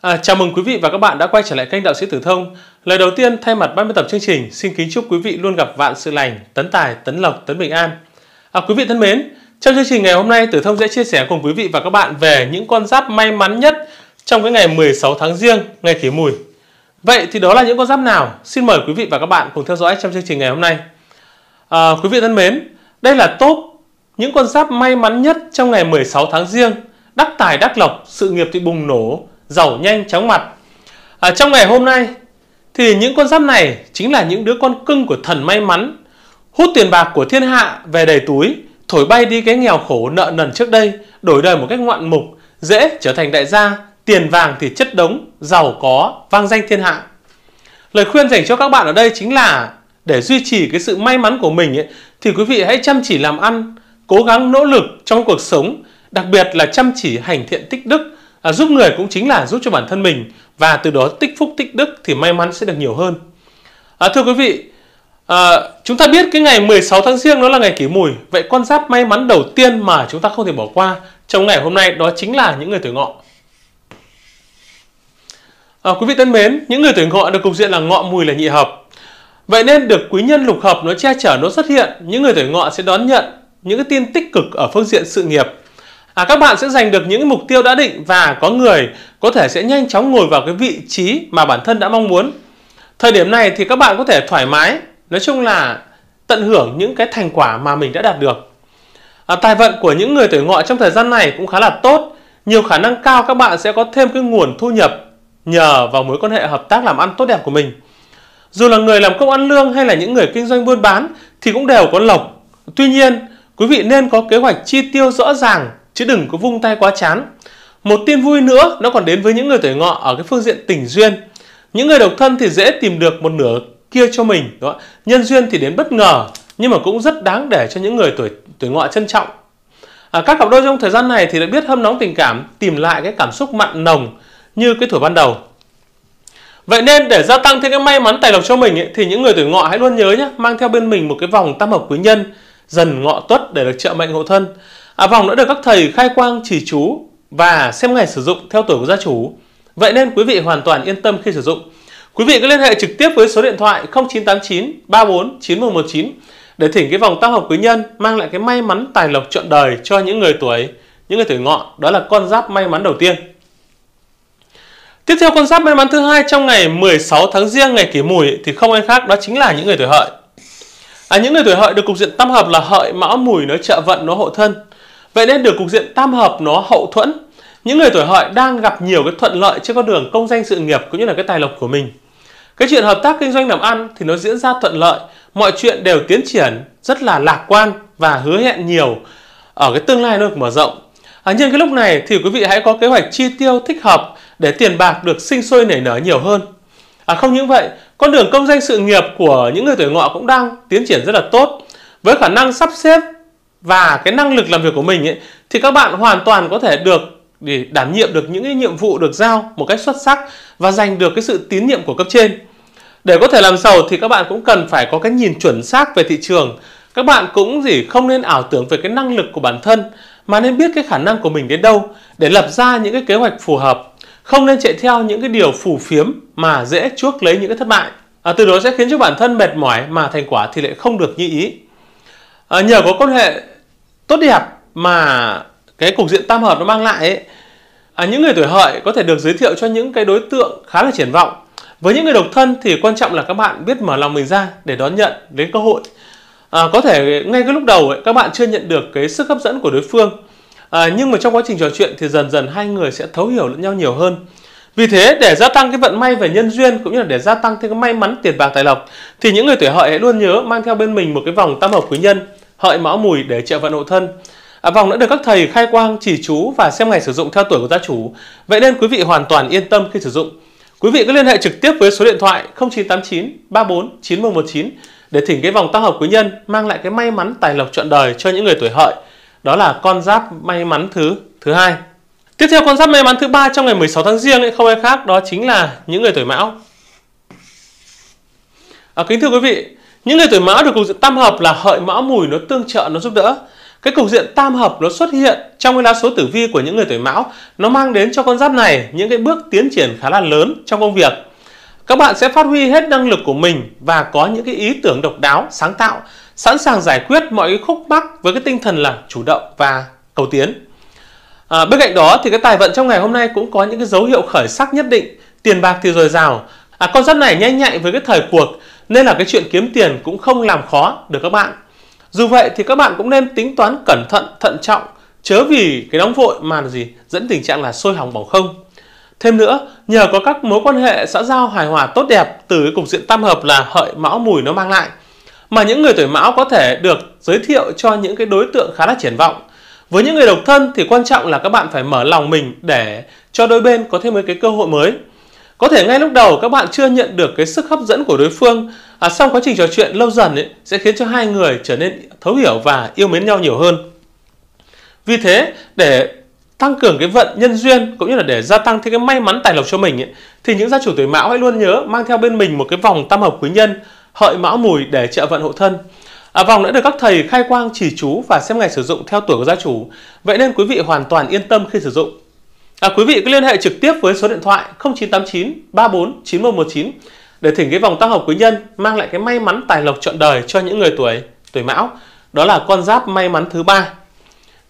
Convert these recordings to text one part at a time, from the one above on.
À, chào mừng quý vị và các bạn đã quay trở lại kênh Đạo sĩ Tử Thông. Lời đầu tiên thay mặt ban biên tập chương trình xin kính chúc quý vị luôn gặp vạn sự lành, tấn tài, tấn lộc, tấn bình an. À, quý vị thân mến, trong chương trình ngày hôm nay Tử Thông sẽ chia sẻ cùng quý vị và các bạn về những con giáp may mắn nhất trong cái ngày 16 tháng riêng, ngày kỷ mùi. Vậy thì đó là những con giáp nào? Xin mời quý vị và các bạn cùng theo dõi trong chương trình ngày hôm nay. À, quý vị thân mến, đây là top những con giáp may mắn nhất trong ngày 16 tháng riêng, đắc tài đắc lộc, sự nghiệp thì bùng nổ, giàu nhanh chóng mặt. À, trong ngày hôm nay thì những con giáp này chính là những đứa con cưng của thần may mắn, hút tiền bạc của thiên hạ về đầy túi, thổi bay đi cái nghèo khổ nợ nần trước đây, đổi đời một cách ngoạn mục, dễ trở thành đại gia, tiền vàng thì chất đống, giàu có, vang danh thiên hạ. Lời khuyên dành cho các bạn ở đây chính là để duy trì cái sự may mắn của mình ấy, thì quý vị hãy chăm chỉ làm ăn, cố gắng nỗ lực trong cuộc sống, đặc biệt là chăm chỉ hành thiện tích đức, à, giúp người cũng chính là giúp cho bản thân mình và từ đó tích phúc tích đức thì may mắn sẽ được nhiều hơn à, thưa quý vị à, chúng ta biết cái ngày 16 tháng riêng đó là ngày kỷ mùi vậy con giáp may mắn đầu tiên mà chúng ta không thể bỏ qua trong ngày hôm nay đó chính là những người tuổi ngọ à, quý vị thân mến những người tuổi ngọ được cục diện là ngọ mùi là nhị hợp vậy nên được quý nhân lục hợp nó che chở nó xuất hiện những người tuổi ngọ sẽ đón nhận những cái tin tích cực ở phương diện sự nghiệp à, các bạn sẽ giành được những mục tiêu đã định và có người có thể sẽ nhanh chóng ngồi vào cái vị trí mà bản thân đã mong muốn. Thời điểm này thì các bạn có thể thoải mái, nói chung là tận hưởng những cái thành quả mà mình đã đạt được. À, tài vận của những người tuổi ngọ trong thời gian này cũng khá là tốt, nhiều khả năng cao các bạn sẽ có thêm cái nguồn thu nhập nhờ vào mối quan hệ hợp tác làm ăn tốt đẹp của mình. Dù là người làm công ăn lương hay là những người kinh doanh buôn bán thì cũng đều có lộc. Tuy nhiên, quý vị nên có kế hoạch chi tiêu rõ ràng chứ đừng có vung tay quá chán. Một tin vui nữa nó còn đến với những người tuổi ngọ ở cái phương diện tình duyên. Những người độc thân thì dễ tìm được một nửa kia cho mình, đúng không? nhân duyên thì đến bất ngờ nhưng mà cũng rất đáng để cho những người tuổi tuổi ngọ trân trọng. À, các cặp đôi trong thời gian này thì đã biết hâm nóng tình cảm, tìm lại cái cảm xúc mặn nồng như cái tuổi ban đầu. Vậy nên để gia tăng thêm cái may mắn tài lộc cho mình ấy, thì những người tuổi ngọ hãy luôn nhớ nhé, mang theo bên mình một cái vòng tam hợp quý nhân dần ngọ tuất để được trợ mệnh hộ thân. À, vòng đã được các thầy khai quang chỉ chú và xem ngày sử dụng theo tuổi của gia chủ. Vậy nên quý vị hoàn toàn yên tâm khi sử dụng. Quý vị có liên hệ trực tiếp với số điện thoại 0989 34 9119 để thỉnh cái vòng tam hợp quý nhân mang lại cái may mắn tài lộc trọn đời cho những người tuổi những người tuổi ngọ đó là con giáp may mắn đầu tiên tiếp theo con giáp may mắn thứ hai trong ngày 16 tháng riêng ngày kỷ mùi thì không ai khác đó chính là những người tuổi hợi à, những người tuổi hợi được cục diện tam hợp là hợi mão mùi nó trợ vận nó hộ thân Vậy nên được cục diện tam hợp nó hậu thuẫn. Những người tuổi hợi đang gặp nhiều cái thuận lợi trên con đường công danh sự nghiệp cũng như là cái tài lộc của mình. Cái chuyện hợp tác kinh doanh làm ăn thì nó diễn ra thuận lợi, mọi chuyện đều tiến triển rất là lạc quan và hứa hẹn nhiều ở cái tương lai nó được mở rộng. À, nhưng cái lúc này thì quý vị hãy có kế hoạch chi tiêu thích hợp để tiền bạc được sinh sôi nảy nở nhiều hơn. À, không những vậy, con đường công danh sự nghiệp của những người tuổi ngọ cũng đang tiến triển rất là tốt với khả năng sắp xếp và cái năng lực làm việc của mình ấy, thì các bạn hoàn toàn có thể được để đảm nhiệm được những cái nhiệm vụ được giao một cách xuất sắc và giành được cái sự tín nhiệm của cấp trên. Để có thể làm giàu thì các bạn cũng cần phải có cái nhìn chuẩn xác về thị trường. Các bạn cũng gì không nên ảo tưởng về cái năng lực của bản thân mà nên biết cái khả năng của mình đến đâu để lập ra những cái kế hoạch phù hợp. Không nên chạy theo những cái điều phù phiếm mà dễ chuốc lấy những cái thất bại. À, từ đó sẽ khiến cho bản thân mệt mỏi mà thành quả thì lại không được như ý à, nhờ có quan hệ tốt đẹp mà cái cục diện tam hợp nó mang lại ấy, à, những người tuổi hợi có thể được giới thiệu cho những cái đối tượng khá là triển vọng với những người độc thân thì quan trọng là các bạn biết mở lòng mình ra để đón nhận đến cơ hội à, có thể ngay cái lúc đầu ấy, các bạn chưa nhận được cái sức hấp dẫn của đối phương à, nhưng mà trong quá trình trò chuyện thì dần dần hai người sẽ thấu hiểu lẫn nhau nhiều hơn vì thế để gia tăng cái vận may về nhân duyên cũng như là để gia tăng thêm cái may mắn tiền bạc tài lộc thì những người tuổi hợi hãy luôn nhớ mang theo bên mình một cái vòng tam hợp quý nhân hợi mão mùi để trợ vận hộ thân. À, vòng đã được các thầy khai quang chỉ chú và xem ngày sử dụng theo tuổi của gia chủ. Vậy nên quý vị hoàn toàn yên tâm khi sử dụng. Quý vị có liên hệ trực tiếp với số điện thoại 0989 34 9119 để thỉnh cái vòng tăng hợp quý nhân mang lại cái may mắn tài lộc trọn đời cho những người tuổi hợi. Đó là con giáp may mắn thứ thứ hai. Tiếp theo con giáp may mắn thứ ba trong ngày 16 tháng riêng ấy, không ai khác đó chính là những người tuổi Mão. À, kính thưa quý vị, những người tuổi mão được cục diện tam hợp là hợi mão mùi nó tương trợ, nó giúp đỡ. Cái cục diện tam hợp nó xuất hiện trong cái lá số tử vi của những người tuổi mão. Nó mang đến cho con giáp này những cái bước tiến triển khá là lớn trong công việc. Các bạn sẽ phát huy hết năng lực của mình và có những cái ý tưởng độc đáo, sáng tạo, sẵn sàng giải quyết mọi cái khúc mắc với cái tinh thần là chủ động và cầu tiến. À, bên cạnh đó thì cái tài vận trong ngày hôm nay cũng có những cái dấu hiệu khởi sắc nhất định, tiền bạc thì dồi dào. À, con giáp này nhanh nhạy với cái thời cuộc nên là cái chuyện kiếm tiền cũng không làm khó được các bạn. Dù vậy thì các bạn cũng nên tính toán cẩn thận, thận trọng, chớ vì cái nóng vội mà là gì dẫn tình trạng là sôi hỏng bỏng không. Thêm nữa, nhờ có các mối quan hệ xã giao hài hòa tốt đẹp từ cái cục diện tam hợp là hợi mão mùi nó mang lại, mà những người tuổi mão có thể được giới thiệu cho những cái đối tượng khá là triển vọng. Với những người độc thân thì quan trọng là các bạn phải mở lòng mình để cho đôi bên có thêm một cái cơ hội mới có thể ngay lúc đầu các bạn chưa nhận được cái sức hấp dẫn của đối phương à, xong quá trình trò chuyện lâu dần ấy, sẽ khiến cho hai người trở nên thấu hiểu và yêu mến nhau nhiều hơn vì thế để tăng cường cái vận nhân duyên cũng như là để gia tăng thêm cái may mắn tài lộc cho mình ấy, thì những gia chủ tuổi mão hãy luôn nhớ mang theo bên mình một cái vòng tam hợp quý nhân hợi mão mùi để trợ vận hộ thân À, vòng đã được các thầy khai quang chỉ chú và xem ngày sử dụng theo tuổi của gia chủ. Vậy nên quý vị hoàn toàn yên tâm khi sử dụng. À, quý vị cứ liên hệ trực tiếp với số điện thoại 0989 34 9119 để thỉnh cái vòng tăng học quý nhân mang lại cái may mắn tài lộc trọn đời cho những người tuổi tuổi mão. Đó là con giáp may mắn thứ ba.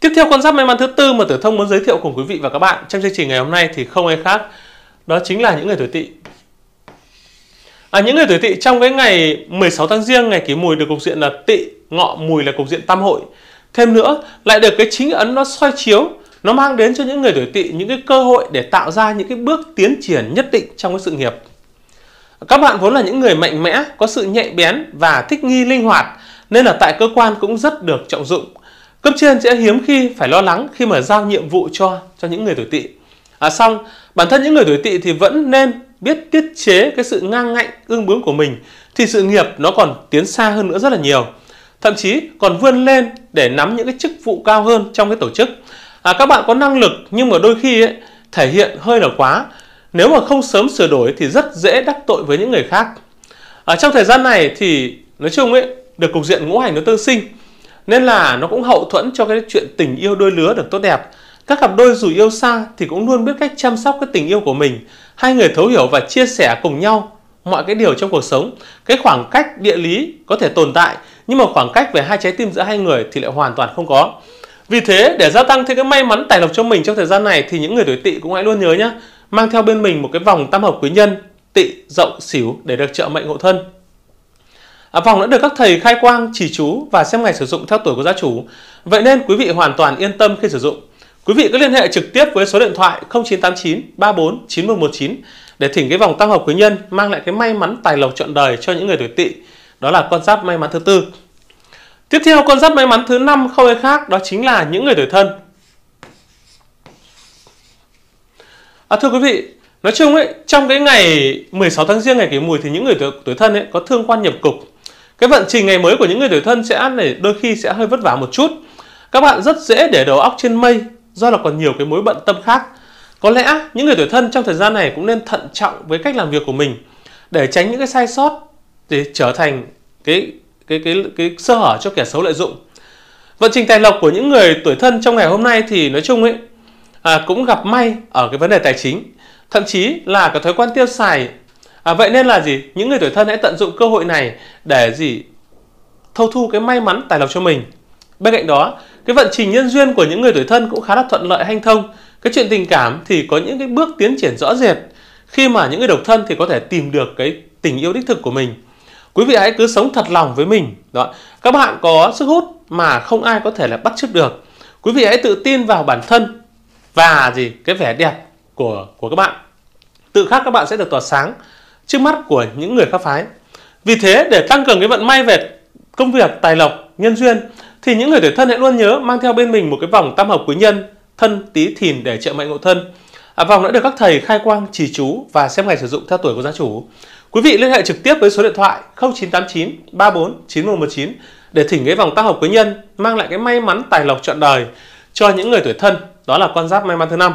Tiếp theo con giáp may mắn thứ tư mà Tử Thông muốn giới thiệu cùng quý vị và các bạn trong chương trình ngày hôm nay thì không ai khác. Đó chính là những người tuổi tỵ. À, những người tuổi tỵ trong cái ngày 16 tháng riêng ngày kỷ mùi được cục diện là tỵ, ngọ mùi là cục diện tam hội. Thêm nữa lại được cái chính ấn nó soi chiếu nó mang đến cho những người tuổi tỵ những cái cơ hội để tạo ra những cái bước tiến triển nhất định trong cái sự nghiệp các bạn vốn là những người mạnh mẽ có sự nhạy bén và thích nghi linh hoạt nên là tại cơ quan cũng rất được trọng dụng cấp trên sẽ hiếm khi phải lo lắng khi mà giao nhiệm vụ cho cho những người tuổi tỵ à, xong bản thân những người tuổi tỵ thì vẫn nên biết tiết chế cái sự ngang ngạnh ương bướng của mình thì sự nghiệp nó còn tiến xa hơn nữa rất là nhiều thậm chí còn vươn lên để nắm những cái chức vụ cao hơn trong cái tổ chức à, các bạn có năng lực nhưng mà đôi khi ấy, thể hiện hơi là quá nếu mà không sớm sửa đổi thì rất dễ đắc tội với những người khác à, trong thời gian này thì nói chung ấy được cục diện ngũ hành nó tương sinh nên là nó cũng hậu thuẫn cho cái chuyện tình yêu đôi lứa được tốt đẹp các cặp đôi dù yêu xa thì cũng luôn biết cách chăm sóc cái tình yêu của mình hai người thấu hiểu và chia sẻ cùng nhau mọi cái điều trong cuộc sống cái khoảng cách địa lý có thể tồn tại nhưng mà khoảng cách về hai trái tim giữa hai người thì lại hoàn toàn không có vì thế để gia tăng thêm cái may mắn tài lộc cho mình trong thời gian này thì những người tuổi tỵ cũng hãy luôn nhớ nhé mang theo bên mình một cái vòng tam hợp quý nhân tỵ dậu xỉu để được trợ mệnh hộ thân. À, vòng đã được các thầy khai quang, chỉ chú và xem ngày sử dụng theo tuổi của gia chủ. Vậy nên quý vị hoàn toàn yên tâm khi sử dụng. Quý vị có liên hệ trực tiếp với số điện thoại 0989 34 9119 để thỉnh cái vòng tam hợp quý nhân mang lại cái may mắn tài lộc trọn đời cho những người tuổi tỵ. Đó là con giáp may mắn thứ tư. Tiếp theo con giáp may mắn thứ năm không ai khác đó chính là những người tuổi thân. À, thưa quý vị, nói chung ấy, trong cái ngày 16 tháng riêng ngày kỷ mùi thì những người tuổi, tuổi thân ấy có thương quan nhập cục. Cái vận trình ngày mới của những người tuổi thân sẽ này đôi khi sẽ hơi vất vả một chút. Các bạn rất dễ để đầu óc trên mây do là còn nhiều cái mối bận tâm khác. Có lẽ những người tuổi thân trong thời gian này cũng nên thận trọng với cách làm việc của mình để tránh những cái sai sót để trở thành cái cái cái cái sơ hở cho kẻ xấu lợi dụng vận trình tài lộc của những người tuổi thân trong ngày hôm nay thì nói chung ấy à, cũng gặp may ở cái vấn đề tài chính thậm chí là cái thói quen tiêu xài à, vậy nên là gì những người tuổi thân hãy tận dụng cơ hội này để gì thâu thu cái may mắn tài lộc cho mình bên cạnh đó cái vận trình nhân duyên của những người tuổi thân cũng khá là thuận lợi hanh thông cái chuyện tình cảm thì có những cái bước tiến triển rõ rệt khi mà những người độc thân thì có thể tìm được cái tình yêu đích thực của mình quý vị hãy cứ sống thật lòng với mình đó các bạn có sức hút mà không ai có thể là bắt chước được quý vị hãy tự tin vào bản thân và gì cái vẻ đẹp của của các bạn tự khắc các bạn sẽ được tỏa sáng trước mắt của những người khác phái vì thế để tăng cường cái vận may về công việc tài lộc nhân duyên thì những người tuổi thân hãy luôn nhớ mang theo bên mình một cái vòng tam hợp quý nhân thân tí thìn để trợ mệnh ngộ thân À, vòng đã được các thầy khai quang chỉ chú và xem ngày sử dụng theo tuổi của gia chủ. Quý vị liên hệ trực tiếp với số điện thoại 0989 34 9119 để thỉnh cái vòng tác hợp quý nhân mang lại cái may mắn tài lộc trọn đời cho những người tuổi thân. Đó là con giáp may mắn thứ năm.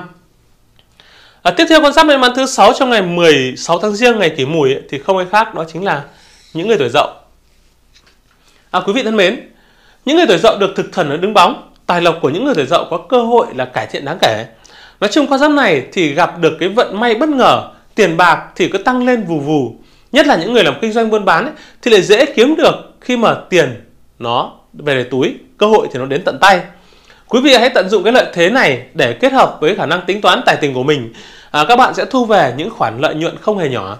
À, tiếp theo con giáp may mắn thứ sáu trong ngày 16 tháng riêng ngày kỷ mùi ấy, thì không ai khác đó chính là những người tuổi dậu. À, quý vị thân mến, những người tuổi dậu được thực thần đứng bóng, tài lộc của những người tuổi dậu có cơ hội là cải thiện đáng kể. Nói chung con giáp này thì gặp được cái vận may bất ngờ, tiền bạc thì cứ tăng lên vù vù. Nhất là những người làm kinh doanh buôn bán ấy, thì lại dễ kiếm được khi mà tiền nó về để túi, cơ hội thì nó đến tận tay. Quý vị hãy tận dụng cái lợi thế này để kết hợp với khả năng tính toán tài tình của mình. À, các bạn sẽ thu về những khoản lợi nhuận không hề nhỏ.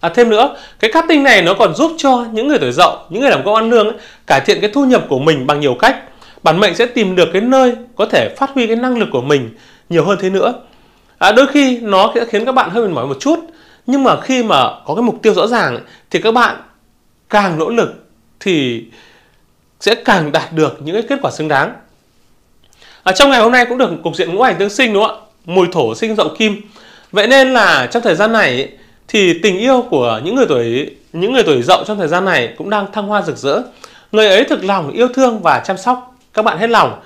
À, thêm nữa, cái cắt tinh này nó còn giúp cho những người tuổi dậu, những người làm công ăn lương ấy, cải thiện cái thu nhập của mình bằng nhiều cách. Bản mệnh sẽ tìm được cái nơi có thể phát huy cái năng lực của mình nhiều hơn thế nữa à, đôi khi nó sẽ khiến các bạn hơi mệt mỏi một chút nhưng mà khi mà có cái mục tiêu rõ ràng thì các bạn càng nỗ lực thì sẽ càng đạt được những cái kết quả xứng đáng à, trong ngày hôm nay cũng được cục diện ngũ hành tương sinh đúng không ạ mùi thổ sinh dậu kim vậy nên là trong thời gian này thì tình yêu của những người tuổi những người tuổi dậu trong thời gian này cũng đang thăng hoa rực rỡ người ấy thực lòng yêu thương và chăm sóc các bạn hết lòng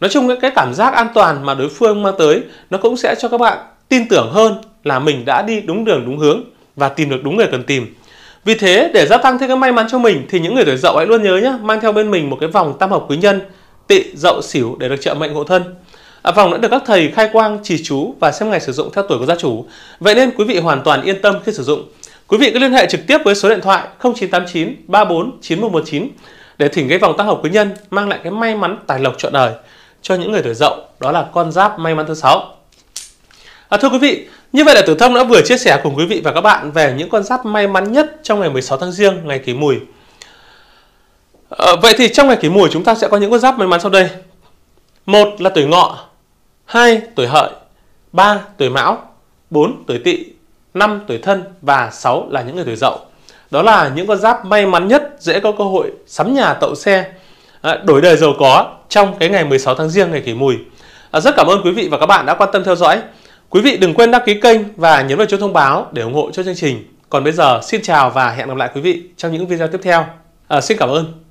nói chung cái cảm giác an toàn mà đối phương mang tới nó cũng sẽ cho các bạn tin tưởng hơn là mình đã đi đúng đường đúng hướng và tìm được đúng người cần tìm vì thế để gia tăng thêm cái may mắn cho mình thì những người tuổi dậu hãy luôn nhớ nhé mang theo bên mình một cái vòng tam hợp quý nhân tị dậu xỉu để được trợ mệnh hộ thân À, vòng đã được các thầy khai quang, trì chú và xem ngày sử dụng theo tuổi của gia chủ. Vậy nên quý vị hoàn toàn yên tâm khi sử dụng. Quý vị cứ liên hệ trực tiếp với số điện thoại 0989 34 9119 để thỉnh cái vòng tam hợp quý nhân mang lại cái may mắn tài lộc trọn đời cho những người tuổi dậu đó là con giáp may mắn thứ sáu à, thưa quý vị như vậy là tử thông đã vừa chia sẻ cùng quý vị và các bạn về những con giáp may mắn nhất trong ngày 16 tháng riêng ngày kỷ mùi à, vậy thì trong ngày kỷ mùi chúng ta sẽ có những con giáp may mắn sau đây một là tuổi ngọ 2 tuổi hợi 3 tuổi mão 4 tuổi tỵ 5 tuổi thân và 6 là những người tuổi dậu đó là những con giáp may mắn nhất dễ có cơ hội sắm nhà tậu xe À, đổi đời giàu có trong cái ngày 16 tháng riêng ngày kỷ mùi. À, rất cảm ơn quý vị và các bạn đã quan tâm theo dõi. Quý vị đừng quên đăng ký kênh và nhấn vào chuông thông báo để ủng hộ cho chương trình. Còn bây giờ xin chào và hẹn gặp lại quý vị trong những video tiếp theo. À, xin cảm ơn.